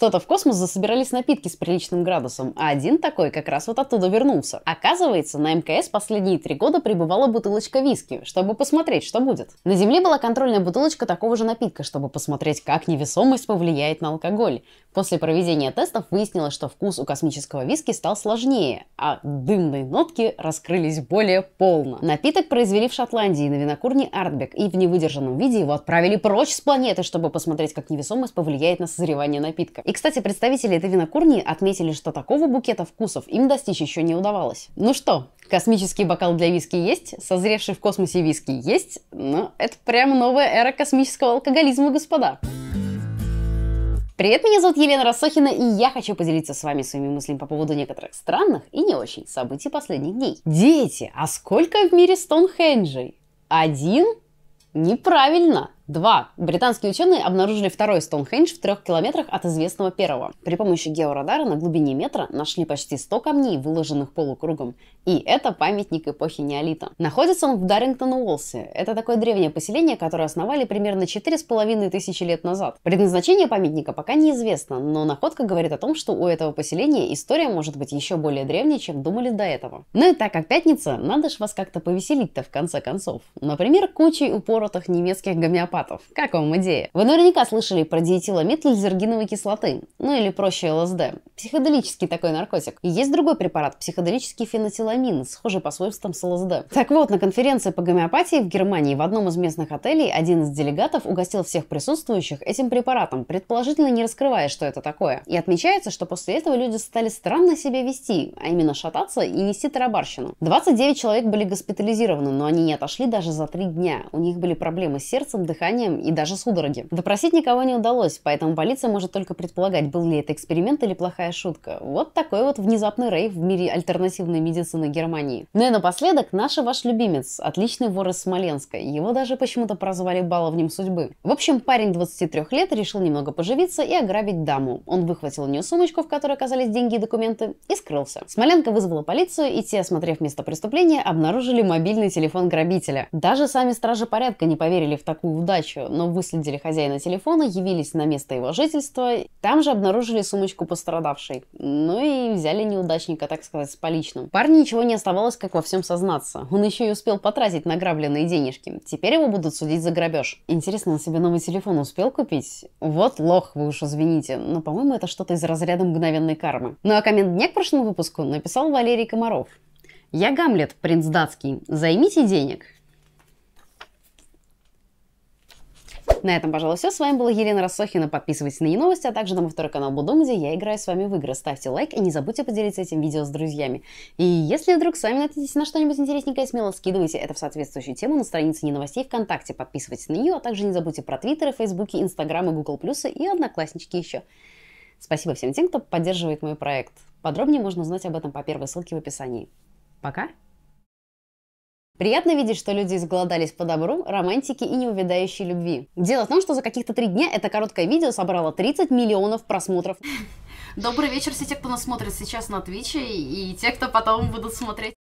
что-то в космос засобирались напитки с приличным градусом, а один такой как раз вот оттуда вернулся. Оказывается, на МКС последние три года прибывала бутылочка виски, чтобы посмотреть, что будет. На Земле была контрольная бутылочка такого же напитка, чтобы посмотреть, как невесомость повлияет на алкоголь. После проведения тестов выяснилось, что вкус у космического виски стал сложнее, а дымные нотки раскрылись более полно. Напиток произвели в Шотландии на винокурне Артбек, и в невыдержанном виде его отправили прочь с планеты, чтобы посмотреть, как невесомость повлияет на созревание напитка. И, кстати, представители этой винокурни отметили, что такого букета вкусов им достичь еще не удавалось. Ну что, Космический бокал для виски есть, созревший в космосе виски есть, но ну, это прям новая эра космического алкоголизма, господа. Привет, меня зовут Елена Рассохина, и я хочу поделиться с вами своими мыслями по поводу некоторых странных и не очень событий последних дней. Дети, а сколько в мире Стоунхенджей? Один? Неправильно! Два. Британские ученые обнаружили второй Стоунхендж в трех километрах от известного первого. При помощи георадара на глубине метра нашли почти 100 камней, выложенных полукругом. И это памятник эпохи неолита. Находится он в дарингтон Уолсе. Это такое древнее поселение, которое основали примерно четыре с половиной тысячи лет назад. Предназначение памятника пока неизвестно, но находка говорит о том, что у этого поселения история может быть еще более древней, чем думали до этого. Ну и так как пятница, надо ж вас как-то повеселить-то в конце концов. Например, кучей упоротых немецких гомеопатов захватов. Как вам идея? Вы наверняка слышали про диэтиламетилзергиновой кислоты, ну или проще ЛСД. Психоделический такой наркотик. И есть другой препарат, психоделический фенотиламин, схожий по свойствам с ЛСД. Так вот, на конференции по гомеопатии в Германии в одном из местных отелей один из делегатов угостил всех присутствующих этим препаратом, предположительно не раскрывая, что это такое. И отмечается, что после этого люди стали странно себя вести, а именно шататься и нести тарабарщину. 29 человек были госпитализированы, но они не отошли даже за три дня. У них были проблемы с сердцем, дыханием дыханием и даже судороги. Допросить никого не удалось, поэтому полиция может только предполагать, был ли это эксперимент или плохая шутка. Вот такой вот внезапный рейв в мире альтернативной медицины Германии. Ну и напоследок, наш и ваш любимец, отличный вор из Смоленска. Его даже почему-то прозвали баловнем судьбы. В общем, парень 23 лет решил немного поживиться и ограбить даму. Он выхватил у нее сумочку, в которой оказались деньги и документы, и скрылся. Смоленка вызвала полицию, и те, осмотрев место преступления, обнаружили мобильный телефон грабителя. Даже сами стражи порядка не поверили в такую удачу, но выследили хозяина телефона, явились на место его жительства. Там же обнаружили сумочку пострадавшей. Ну и взяли неудачника, так сказать, с поличным. Парни ничего не оставалось, как во всем сознаться. Он еще и успел потратить награбленные денежки. Теперь его будут судить за грабеж. Интересно, он себе новый телефон успел купить? Вот лох, вы уж извините. Но, по-моему, это что-то из разряда мгновенной кармы. Ну а коммент дня к прошлому выпуску написал Валерий Комаров. Я Гамлет, принц датский. Займите денег. На этом, пожалуй, все. С вами была Елена Рассохина. Подписывайтесь на ее новости, а также на мой второй канал Будом, где я играю с вами в игры. Ставьте лайк и не забудьте поделиться этим видео с друзьями. И если вдруг сами наткнетесь на что-нибудь интересненькое, смело скидывайте это в соответствующую тему на странице не новостей ВКонтакте. Подписывайтесь на нее, а также не забудьте про Твиттеры, Фейсбуки, Инстаграмы, Гугл Плюсы и Одноклассники еще. Спасибо всем тем, кто поддерживает мой проект. Подробнее можно узнать об этом по первой ссылке в описании. Пока! Приятно видеть, что люди изголодались по добру, романтике и неувядающей любви. Дело в том, что за каких-то три дня это короткое видео собрало 30 миллионов просмотров. Добрый вечер все те, кто нас смотрит сейчас на Твиче и те, кто потом будут смотреть.